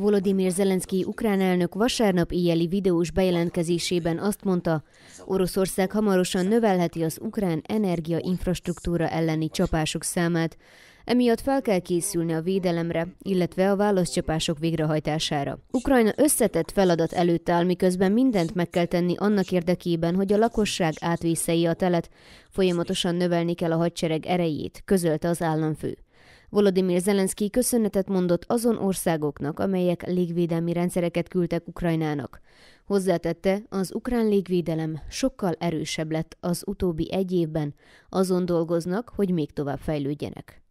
Volodymyr Zelenszky ukrán elnök vasárnap éjjeli videós bejelentkezésében azt mondta, Oroszország hamarosan növelheti az ukrán energiainfrastruktúra elleni csapások számát, emiatt fel kell készülni a védelemre, illetve a válaszcsapások végrehajtására. Ukrajna összetett feladat előtt áll, miközben mindent meg kell tenni annak érdekében, hogy a lakosság átvészei a telet, folyamatosan növelni kell a hadsereg erejét, közölte az államfő. Volodymyr Zelenszky köszönetet mondott azon országoknak, amelyek légvédelmi rendszereket küldtek Ukrajnának. Hozzátette, az ukrán légvédelem sokkal erősebb lett az utóbbi egy évben, azon dolgoznak, hogy még tovább fejlődjenek.